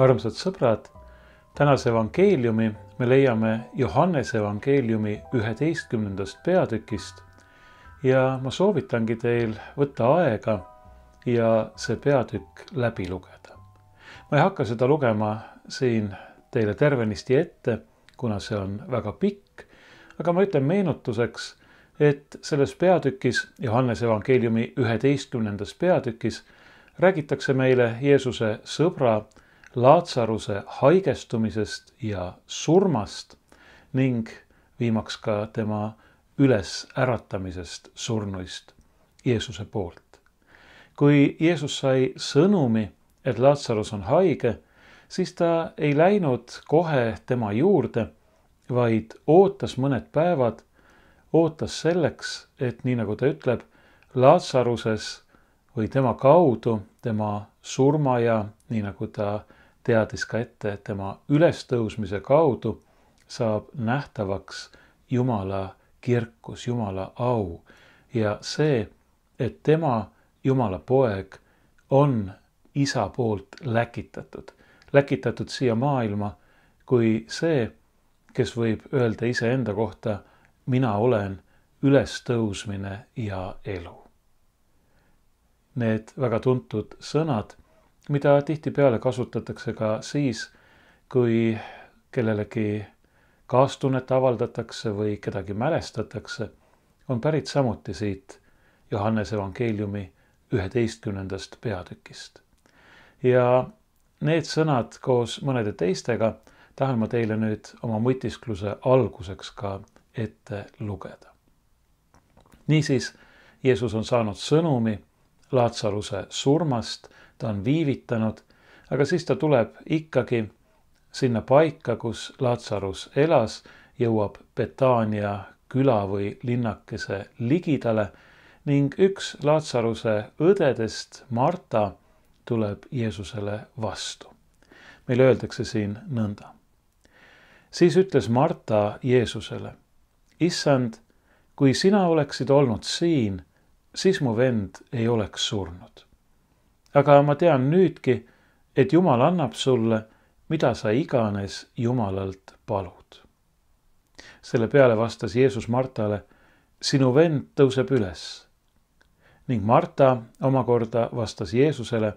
armsad sõbrad, tänase evangeeliumi me leiame Johannese evangeeliumi üheteistkümnendast peatükist ja ma soovitangi teil võtta aega ja see peatükk läbi lugeda. ma ei hakka seda lugema siin teile tervenisti ette, kuna see on väga pikk, aga ma ütlen meenutuseks, et selles peatükis, Johannese evangeeliumi üheteistkümnendas peatükis räägitakse meile Jeesuse sõbra Laatsaruse haigestumisest ja surmast ning viimaks ka tema ülesäratamisest surnuist Jeesuse poolt. kui Jeesus sai sõnumi, et Laatsarus on haige, siis ta ei läinud kohe tema juurde, vaid ootas mõned päevad, ootas selleks, et nii nagu ta ütleb, Laatsaruses või tema kaudu tema surma ja nii nagu ta teadis ka ette, et tema ülestõusmise kaudu saab nähtavaks Jumala kirkus, Jumala au ja see, et tema, Jumala poeg, on isa poolt läkitatud, läkitatud siia maailma kui see, kes võib öelda iseenda kohta, mina olen ülestõusmine ja elu. Need väga tuntud sõnad mida tihtipeale kasutatakse ka siis, kui kellelegi kaastunnet avaldatakse või kedagi mälestatakse, on pärit samuti siit Johannese evangeeliumi üheteistkümnendast peatükist. ja need sõnad koos mõnede teistega tahan ma teile nüüd oma mõtiskluse alguseks ka ette lugeda. niisiis, Jeesus on saanud sõnumi Laatsaruse surmast ta on viivitanud, aga siis ta tuleb ikkagi sinna paika, kus Latsarus elas, jõuab Betania küla või linnakese ligidale ning üks Latsaruse õdedest, Marta, tuleb Jeesusele vastu. meile öeldakse siin nõnda. siis ütles Marta Jeesusele, issand, kui sina oleksid olnud siin, siis mu vend ei oleks surnud aga ma tean nüüdki, et Jumal annab sulle, mida sa iganes Jumalalt palud. selle peale vastas Jeesus Martale, sinu vend tõuseb üles. ning Marta omakorda vastas Jeesusele,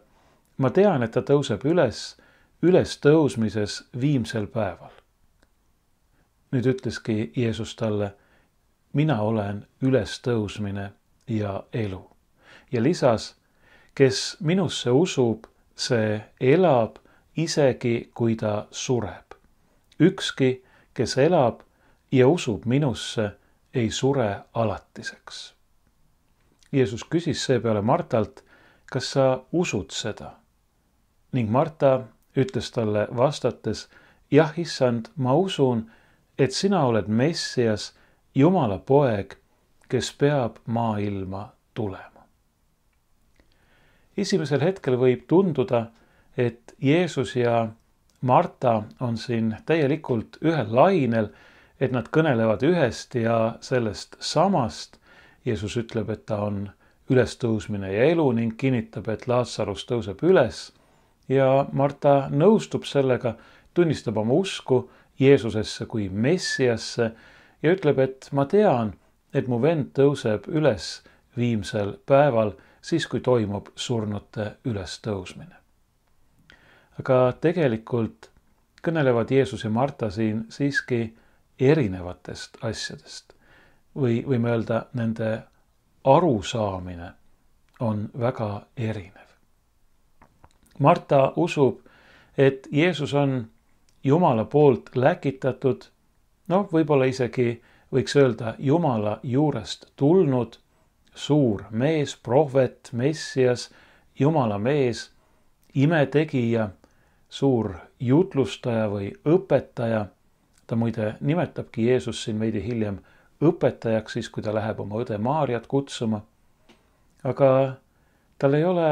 ma tean, et ta tõuseb üles ülestõusmises viimsel päeval. nüüd ütleski Jeesus talle, mina olen ülestõusmine ja elu ja lisas kes minusse usub, see elab isegi, kui ta sureb. ükski, kes elab ja usub minusse, ei sure alatiseks. Jeesus küsis seepeale Martalt, kas sa usud seda? ning Marta ütles talle vastates, jah, issand, ma usun, et sina oled Messias, Jumala poeg, kes peab maailma tulema esimesel hetkel võib tunduda, et Jeesus ja Marta on siin täielikult ühel lainel, et nad kõnelevad ühest ja sellest samast. Jeesus ütleb, et ta on ülestõusmine ja elu ning kinnitab, et Laasarus tõuseb üles. ja Marta nõustub sellega, tunnistab oma usku Jeesusesse kui Messiasse ja ütleb, et ma tean, et mu vend tõuseb üles viimsel päeval siis, kui toimub surnute ülestõusmine. aga tegelikult kõnelevad Jeesus ja Marta siin siiski erinevatest asjadest või võime öelda, nende arusaamine on väga erinev. Marta usub, et Jeesus on Jumala poolt läkitatud, noh, võib-olla isegi võiks öelda Jumala juurest tulnud suur mees, prohvet, messias, jumala mees, imetegija, suur jutlustaja või õpetaja. ta muide nimetabki Jeesus siin veidi hiljem õpetajaks, siis kui ta läheb oma õde Maarjat kutsuma. aga tal ei ole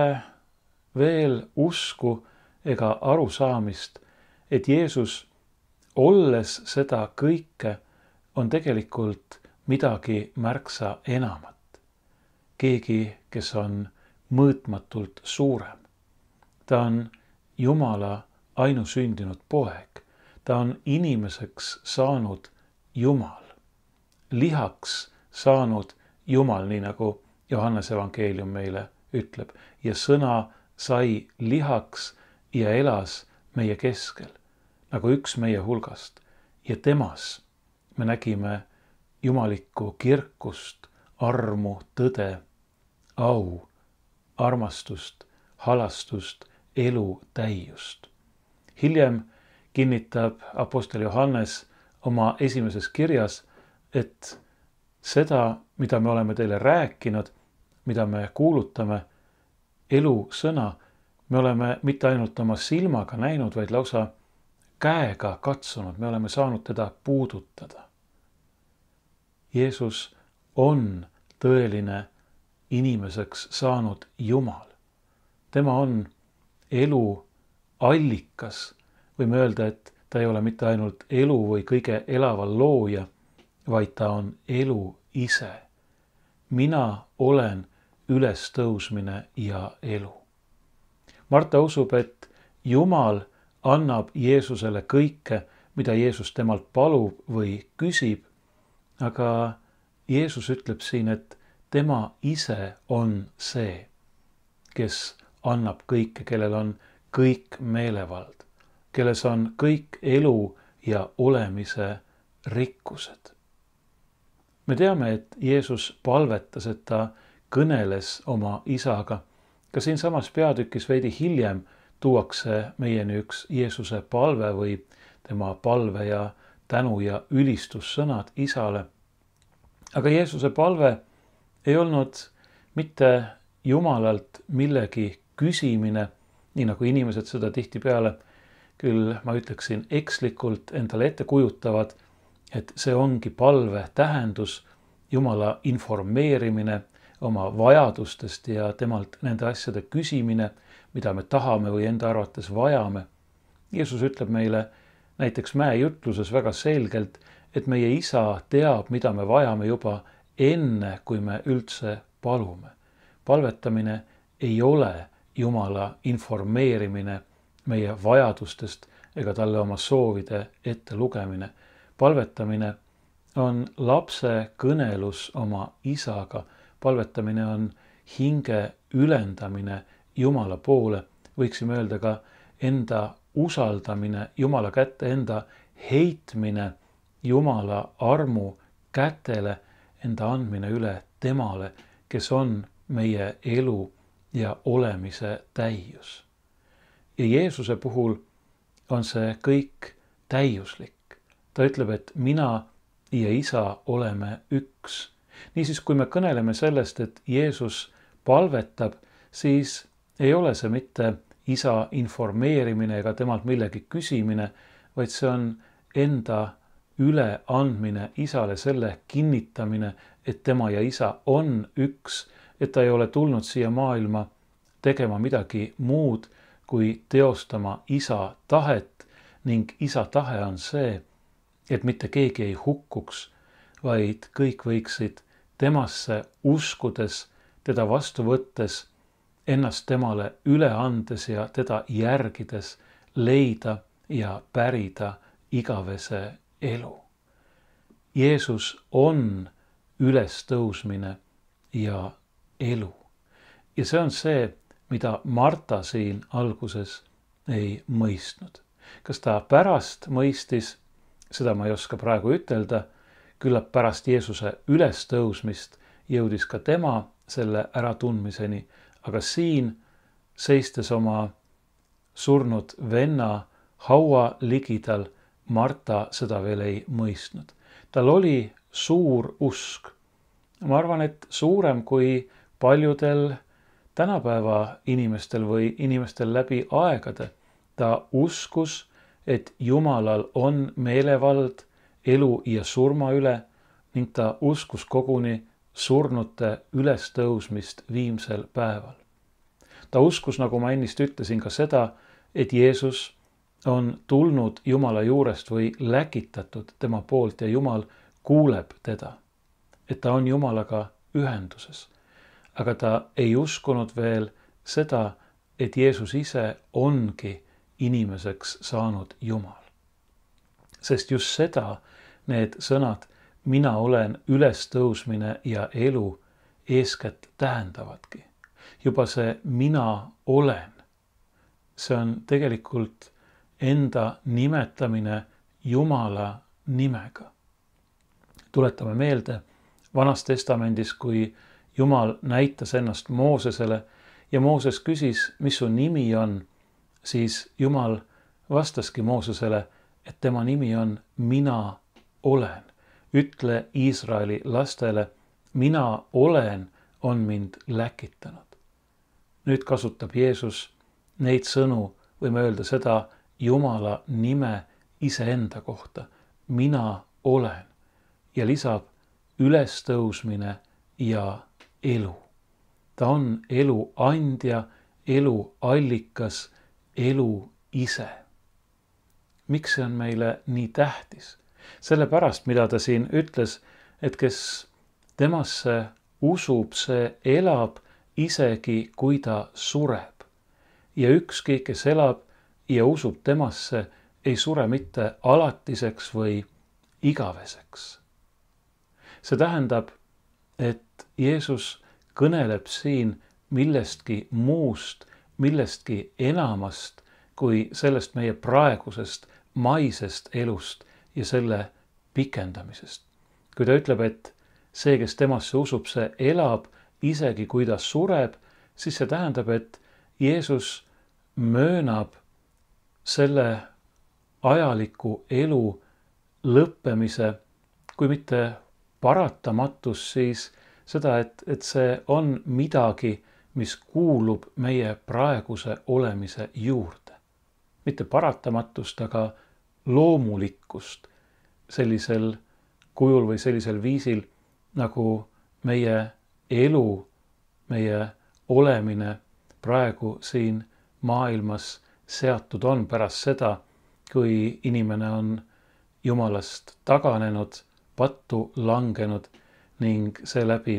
veel usku ega arusaamist, et Jeesus, olles seda kõike, on tegelikult midagi märksa enamat keegi, kes on mõõtmatult suurem. ta on Jumala ainusündinud poeg, ta on inimeseks saanud Jumal, lihaks saanud Jumal, nii nagu Johannese evangeelium meile ütleb ja sõna sai lihaks ja elas meie keskel nagu üks meie hulgast ja temas me nägime jumalikku kirkust, armu, tõde au, armastust, halastust, elu täiust. hiljem kinnitab Apostel Johannes oma esimeses kirjas, et seda, mida me oleme teile rääkinud, mida me kuulutame, elu sõna, me oleme mitte ainult oma silmaga näinud, vaid lausa käega katsunud, me oleme saanud teda puudutada. Jeesus on tõeline inimeseks saanud Jumal. tema on elu allikas, võime öelda, et ta ei ole mitte ainult elu või kõige elavam looja, vaid ta on elu ise. mina olen ülestõusmine ja elu. Marta usub, et Jumal annab Jeesusele kõike, mida Jeesus temalt palub või küsib. aga Jeesus ütleb siin, et tema ise on see, kes annab kõike, kellel on kõik meelevald, kelles on kõik elu ja olemise rikkused. me teame, et Jeesus palvetas, et ta kõneles oma isaga. ka siinsamas peatükis veidi hiljem tuuakse meieni üks Jeesuse palve või tema palve ja tänu ja ülistussõnad isale. aga Jeesuse palve ei olnud mitte Jumalalt millegi küsimine, nii nagu inimesed seda tihtipeale küll ma ütleksin ekslikult endale ette kujutavad, et see ongi palve tähendus, Jumala informeerimine oma vajadustest ja temalt nende asjade küsimine, mida me tahame või enda arvates vajame. Jeesus ütleb meile näiteks mäejutluses väga selgelt, et meie isa teab, mida me vajame juba enne, kui me üldse palume. palvetamine ei ole Jumala informeerimine meie vajadustest ega talle oma soovide ettelugemine. palvetamine on lapse kõnelus oma isaga, palvetamine on hinge ülendamine Jumala poole, võiksime öelda ka enda usaldamine Jumala kätte, enda heitmine Jumala armu kätele enda andmine üle temale, kes on meie elu ja olemise täius. ja Jeesuse puhul on see kõik täiuslik. ta ütleb, et mina ja isa oleme üks. niisiis, kui me kõneleme sellest, et Jeesus palvetab, siis ei ole see mitte isa informeerimine ega temalt millegi küsimine, vaid see on enda üleandmine isale, selle kinnitamine, et tema ja isa on üks, et ta ei ole tulnud siia maailma tegema midagi muud kui teostama isa tahet ning isa tahe on see, et mitte keegi ei hukkuks, vaid kõik võiksid temasse uskudes, teda vastu võttes, ennast temale üle andes ja teda järgides leida ja pärida igavese elu. Jeesus on ülestõusmine ja elu. ja see on see, mida Marta siin alguses ei mõistnud. kas ta pärast mõistis, seda ma ei oska praegu ütelda, küllap pärast Jeesuse ülestõusmist jõudis ka tema selle äratundmiseni, aga siin seistes oma surnud venna haua ligidal Marta seda veel ei mõistnud. tal oli suur usk. ma arvan, et suurem kui paljudel tänapäeva inimestel või inimestel läbi aegade. ta uskus, et Jumalal on meelevald elu ja surma üle ning ta uskus koguni surnute ülestõusmist viimsel päeval. ta uskus, nagu ma ennist ütlesin, ka seda, et Jeesus on tulnud Jumala juurest või läkitatud tema poolt ja Jumal kuuleb teda, et ta on Jumalaga ühenduses. aga ta ei uskunud veel seda, et Jeesus ise ongi inimeseks saanud Jumal. sest just seda need sõnad mina olen ülestõusmine ja elu eeskätt tähendavadki. juba see mina olen, see on tegelikult enda nimetamine Jumala nimega. tuletame meelde Vanas Testamendis, kui Jumal näitas ennast Moosesele ja Mooses küsis, mis su nimi on, siis Jumal vastaski Moosesele, et tema nimi on Mina olen. ütle Iisraeli lastele, mina olen, on mind läkitanud. nüüd kasutab Jeesus neid sõnu, võime öelda seda, Jumala nime iseenda kohta, mina olen ja lisab ülestõusmine ja elu. ta on elu andja, elu allikas, elu ise. miks see on meile nii tähtis? sellepärast, mida ta siin ütles, et kes temasse usub, see elab isegi, kui ta sureb. ja ükski, kes elab ja usub temasse, ei sure mitte alatiseks või igaveseks. see tähendab, et Jeesus kõneleb siin millestki muust, millestki enamast kui sellest meie praegusest maisest elust ja selle pikendamisest. kui ta ütleb, et see, kes temasse usub, see elab isegi kui ta sureb, siis see tähendab, et Jeesus möönab selle ajaliku elu lõppemise, kui mitte paratamatus, siis seda, et, et see on midagi, mis kuulub meie praeguse olemise juurde. mitte paratamatust, aga loomulikkust sellisel kujul või sellisel viisil, nagu meie elu, meie olemine praegu siin maailmas seatud on pärast seda, kui inimene on Jumalast taganenud, pattu langenud ning seeläbi,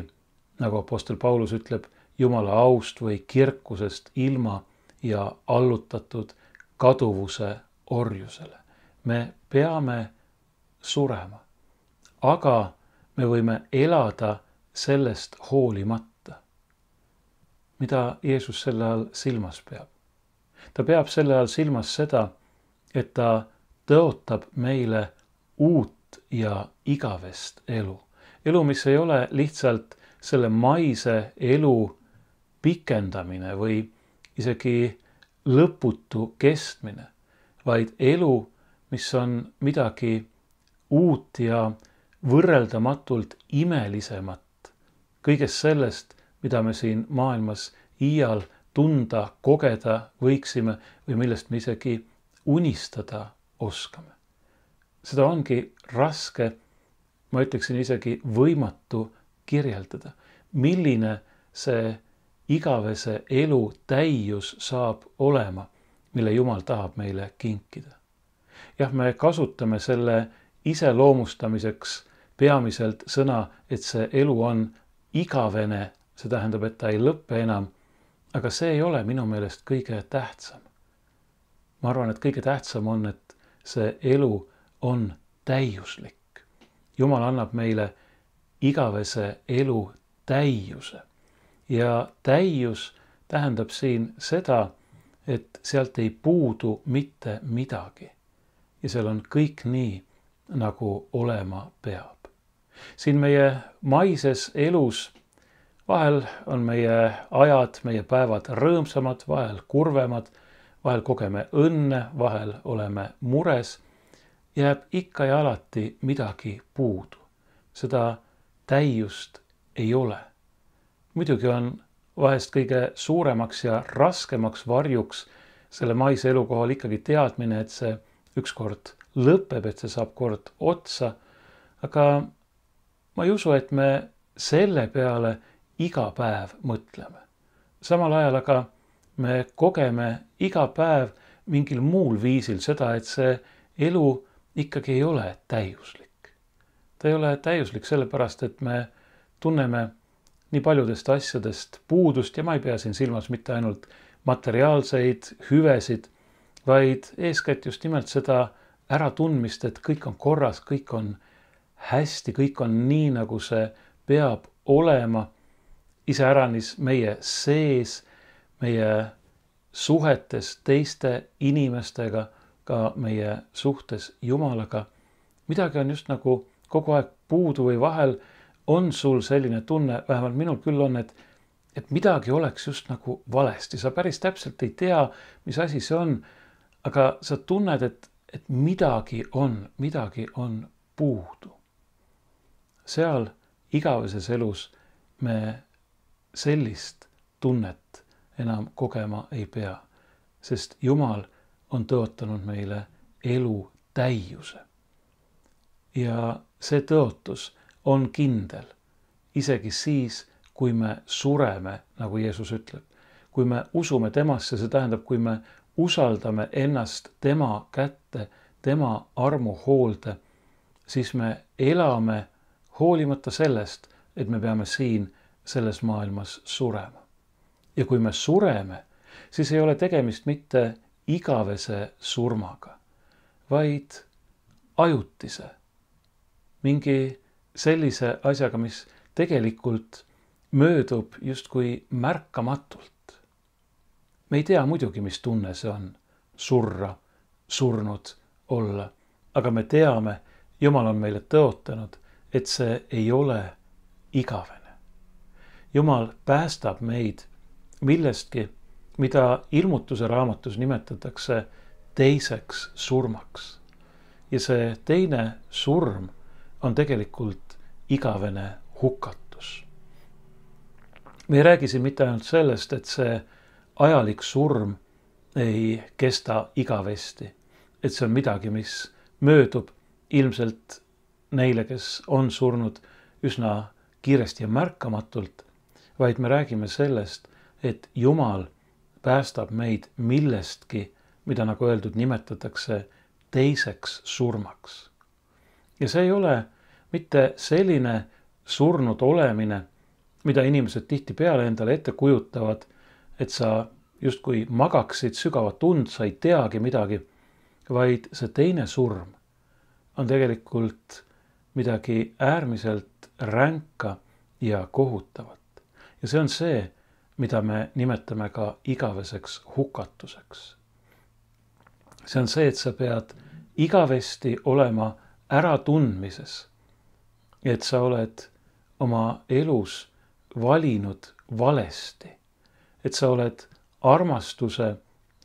nagu Apostel Paulus ütleb, Jumala aust või kirkusest ilma ja allutatud kaduvuse orjusele. me peame surema, aga me võime elada sellest hoolimata. mida Jeesus selle all silmas peab? ta peab selle all silmas seda, et ta tõotab meile uut ja igavest elu. elu, mis ei ole lihtsalt selle maise elu pikendamine või isegi lõputu kestmine, vaid elu, mis on midagi uut ja võrreldamatult imelisemat kõigest sellest, mida me siin maailmas iial tunda, kogeda võiksime või millest me isegi unistada oskame. seda ongi raske, ma ütleksin isegi võimatu kirjeldada, milline see igavese elu täius saab olema, mille Jumal tahab meile kinkida. jah, me kasutame selle iseloomustamiseks peamiselt sõna, et see elu on igavene, see tähendab, et ta ei lõpe enam aga see ei ole minu meelest kõige tähtsam. ma arvan, et kõige tähtsam on, et see elu on täiuslik. jumal annab meile igavese elu täiuse ja täius tähendab siin seda, et sealt ei puudu mitte midagi. ja seal on kõik nii, nagu olema peab. siin meie maises elus vahel on meie ajad, meie päevad rõõmsamad, vahel kurvemad, vahel kogeme õnne, vahel oleme mures. jääb ikka ja alati midagi puudu. seda täiust ei ole. muidugi on vahest kõige suuremaks ja raskemaks varjuks selle maise elukohal ikkagi teadmine, et see ükskord lõpeb, et see saab kord otsa. aga ma ei usu, et me selle peale iga päev mõtleme. samal ajal aga me kogeme iga päev mingil muul viisil seda, et see elu ikkagi ei ole täiuslik. ta ei ole täiuslik sellepärast, et me tunneme nii paljudest asjadest puudust ja ma ei pea siin silmas mitte ainult materiaalseid hüvesid, vaid eeskätt just nimelt seda äratundmist, et kõik on korras, kõik on hästi, kõik on nii, nagu see peab olema iseäranis meie sees, meie suhetes teiste inimestega, ka meie suhtes Jumalaga. midagi on just nagu kogu aeg puudu või vahel on sul selline tunne, vähemalt minul küll on, et, et midagi oleks just nagu valesti, sa päris täpselt ei tea, mis asi see on. aga sa tunned, et, et midagi on, midagi on puudu. seal igaveses elus me sellist tunnet enam kogema ei pea, sest Jumal on tõotanud meile elu täiuse. ja see tõotus on kindel isegi siis, kui me sureme, nagu Jeesus ütleb. kui me usume temasse, see tähendab, kui me usaldame ennast tema kätte, tema armuhoolde, siis me elame hoolimata sellest, et me peame siin selles maailmas surema. ja kui me sureme, siis ei ole tegemist mitte igavese surmaga, vaid ajutise, mingi sellise asjaga, mis tegelikult möödub justkui märkamatult. me ei tea muidugi, mis tunne see on, surra, surnud olla, aga me teame, Jumal on meile tõotanud, et see ei ole igavene. Jumal päästab meid millestki, mida ilmutuse raamatus nimetatakse teiseks surmaks. ja see teine surm on tegelikult igavene hukatus. me ei räägi siin mitte ainult sellest, et see ajalik surm ei kesta igavesti, et see on midagi, mis möödub ilmselt neile, kes on surnud üsna kiiresti ja märkamatult vaid me räägime sellest, et Jumal päästab meid millestki, mida nagu öeldud, nimetatakse teiseks surmaks. ja see ei ole mitte selline surnud olemine, mida inimesed tihtipeale endale ette kujutavad, et sa justkui magaksid sügavat und, sa ei teagi midagi, vaid see teine surm on tegelikult midagi äärmiselt ränka ja kohutavat ja see on see, mida me nimetame ka igaveseks hukatuseks. see on see, et sa pead igavesti olema äratundmises, et sa oled oma elus valinud valesti, et sa oled armastuse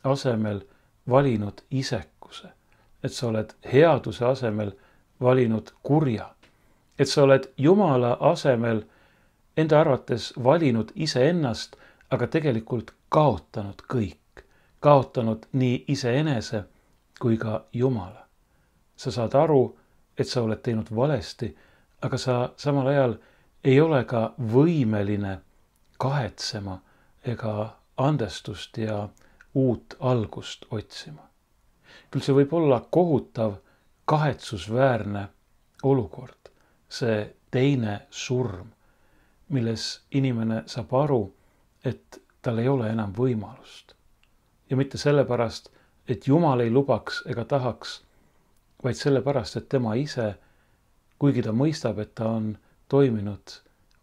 asemel valinud isekuse, et sa oled headuse asemel valinud kurja, et sa oled Jumala asemel valinud enda arvates valinud iseennast, aga tegelikult kaotanud kõik, kaotanud nii iseenese kui ka Jumala. sa saad aru, et sa oled teinud valesti, aga sa samal ajal ei ole ka võimeline kahetsema ega andestust ja uut algust otsima. küll see võib olla kohutav, kahetsusväärne olukord, see teine surm milles inimene saab aru, et tal ei ole enam võimalust. ja mitte sellepärast, et Jumal ei lubaks ega tahaks, vaid sellepärast, et tema ise, kuigi ta mõistab, et ta on toiminud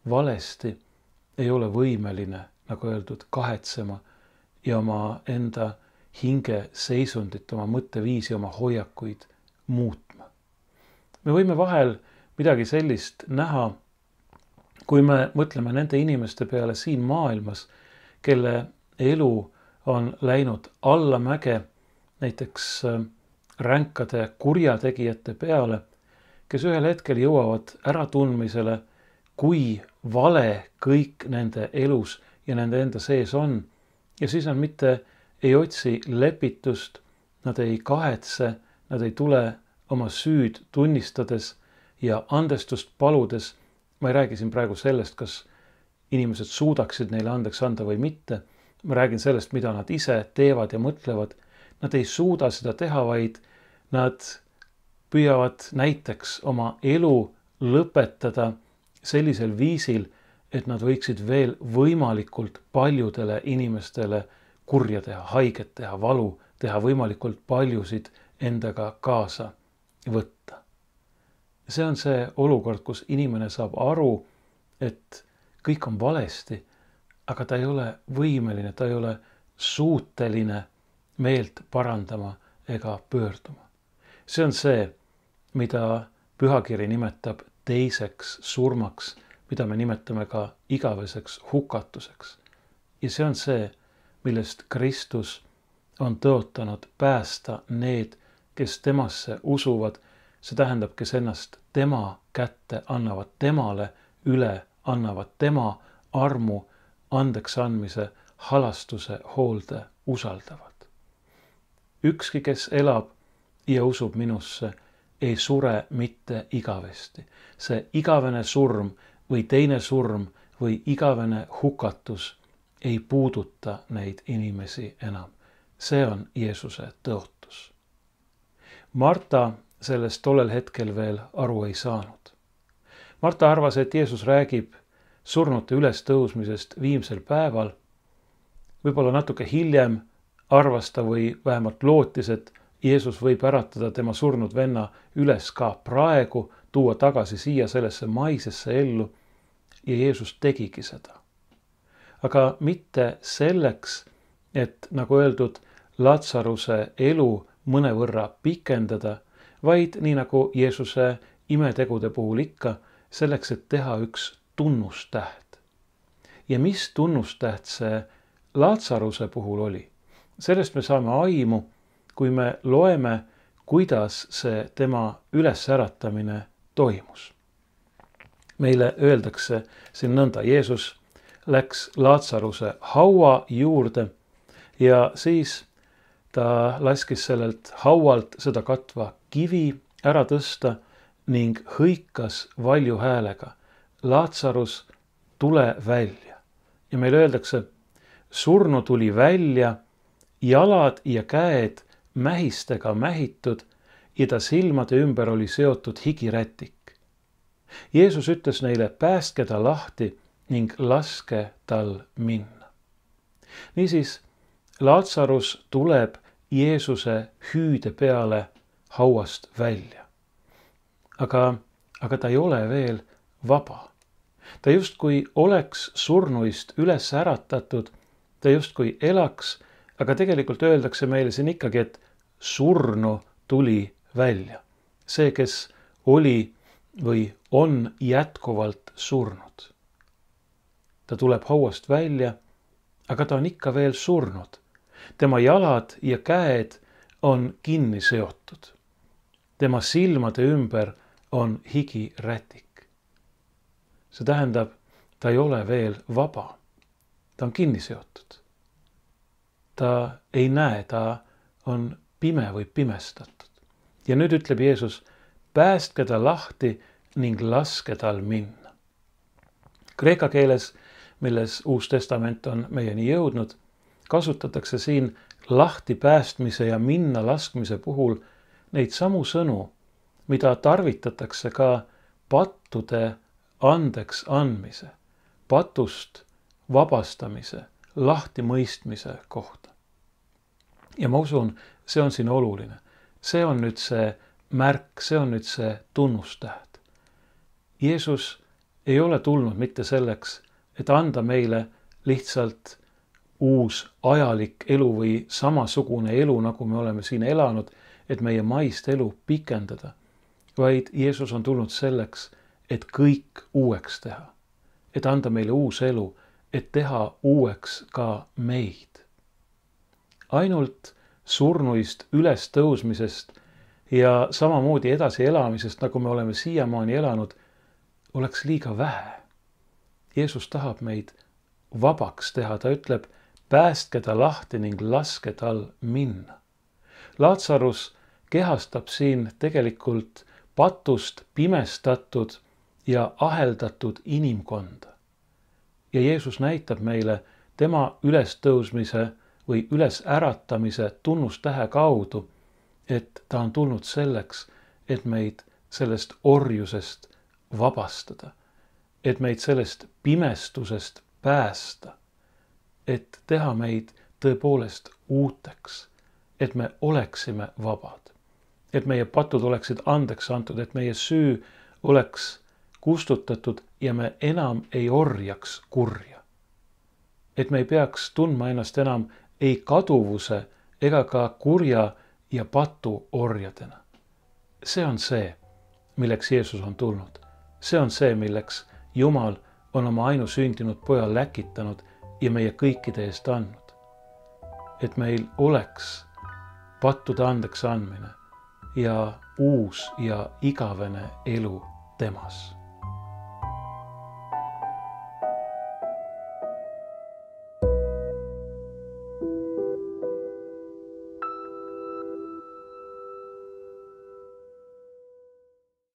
valesti, ei ole võimeline, nagu öeldud, kahetsema ja oma enda hinge seisundit, oma mõtteviisi, oma hoiakuid muutma. me võime vahel midagi sellist näha kui me mõtleme nende inimeste peale siin maailmas, kelle elu on läinud allamäge näiteks äh, ränkade kurjategijate peale, kes ühel hetkel jõuavad äratundmisele, kui vale kõik nende elus ja nende enda sees on. ja siis nad mitte ei otsi lepitust, nad ei kahetse, nad ei tule oma süüd tunnistades ja andestust paludes, ma ei räägi siin praegu sellest, kas inimesed suudaksid neile andeks anda või mitte. ma räägin sellest, mida nad ise teevad ja mõtlevad. Nad ei suuda seda teha, vaid nad püüavad näiteks oma elu lõpetada sellisel viisil, et nad võiksid veel võimalikult paljudele inimestele kurja teha, haiget teha, valu teha, võimalikult paljusid endaga kaasa võtta see on see olukord, kus inimene saab aru, et kõik on valesti, aga ta ei ole võimeline, ta ei ole suuteline meelt parandama ega pöörduma. see on see, mida pühakiri nimetab teiseks surmaks, mida me nimetame ka igaveseks hukatuseks. ja see on see, millest Kristus on tõotanud päästa need, kes temasse usuvad see tähendab, kes ennast tema kätte annavad, temale üle annavad, tema armu, andeksandmise, halastuse, hoolde usaldavad. ükski, kes elab ja usub minusse, ei sure mitte igavesti. see igavene surm või teine surm või igavene hukatus ei puuduta neid inimesi enam. see on Jeesuse tõotus. Marta sellest tollel hetkel veel aru ei saanud. Marta arvas, et Jeesus räägib surnute ülestõusmisest viimsel päeval. võib-olla natuke hiljem arvas ta või vähemalt lootis, et Jeesus võib äratada tema surnud venna üles ka praegu, tuua tagasi siia sellesse maisesse ellu. ja Jeesus tegigi seda. aga mitte selleks, et nagu öeldud, Latsaruse elu mõnevõrra pikendada vaid nii nagu Jeesuse imetegude puhul ikka, selleks, et teha üks tunnustäht. ja mis tunnustäht see Laatsaruse puhul oli? sellest me saame aimu, kui me loeme, kuidas see tema ülesäratamine toimus. meile öeldakse siin nõnda, Jeesus läks Laatsaruse haua juurde ja siis ta laskis sellelt haualt seda katva kivi ära tõsta ning hõikas valju häälega. Laatsarus, tule välja. ja meile öeldakse, surnu tuli välja, jalad ja käed mähistega mähitud ja ta silmade ümber oli seotud higirätik. Jeesus ütles neile, päästke ta lahti ning laske tal minna. niisiis, Laatsarus tuleb Jeesuse hüüde peale hauast välja. aga, aga ta ei ole veel vaba. ta justkui oleks surnuist üles äratatud, ta justkui elaks, aga tegelikult öeldakse meile siin ikkagi, et surnu tuli välja. see, kes oli või on jätkuvalt surnud. ta tuleb hauast välja, aga ta on ikka veel surnud. tema jalad ja käed on kinni seotud tema silmade ümber on higirätik. see tähendab, ta ei ole veel vaba. ta on kinni seotud. ta ei näe, ta on pime või pimestatud. ja nüüd ütleb Jeesus, päästke ta lahti ning laske tal minna. Kreeka keeles, milles Uus Testament on meieni jõudnud, kasutatakse siin lahti päästmise ja minna laskmise puhul neid samu sõnu, mida tarvitatakse ka pattude andeks andmise, patust vabastamise, lahtimõistmise kohta. ja ma usun, see on siin oluline. see on nüüd see märk, see on nüüd see tunnustäht. Jeesus ei ole tulnud mitte selleks, et anda meile lihtsalt uus ajalik elu või samasugune elu, nagu me oleme siin elanud et meie maist elu pikendada, vaid Jeesus on tulnud selleks, et kõik uueks teha, et anda meile uus elu, et teha uueks ka meid. ainult surnuist ülestõusmisest ja samamoodi edasielamisest, nagu me oleme siiamaani elanud, oleks liiga vähe. Jeesus tahab meid vabaks teha, ta ütleb, päästke ta lahti ning laske tal minna. Latsarus kehastab siin tegelikult patust pimestatud ja aheldatud inimkonda. ja Jeesus näitab meile tema ülestõusmise või ülesäratamise tunnustähe kaudu, et ta on tulnud selleks, et meid sellest orjusest vabastada, et meid sellest pimestusest päästa, et teha meid tõepoolest uuteks, et me oleksime vabad et meie patud oleksid andeks antud, et meie süü oleks kustutatud ja me enam ei orjaks kurja. et me ei peaks tundma ennast enam ei kaduvuse ega ka kurja ja patu orjadena. see on see, milleks Jeesus on tulnud. see on see, milleks Jumal on oma ainusündinud poja läkitanud ja meie kõikide eest andnud. et meil oleks pattude andeks andmine ja uus ja igavene elu temas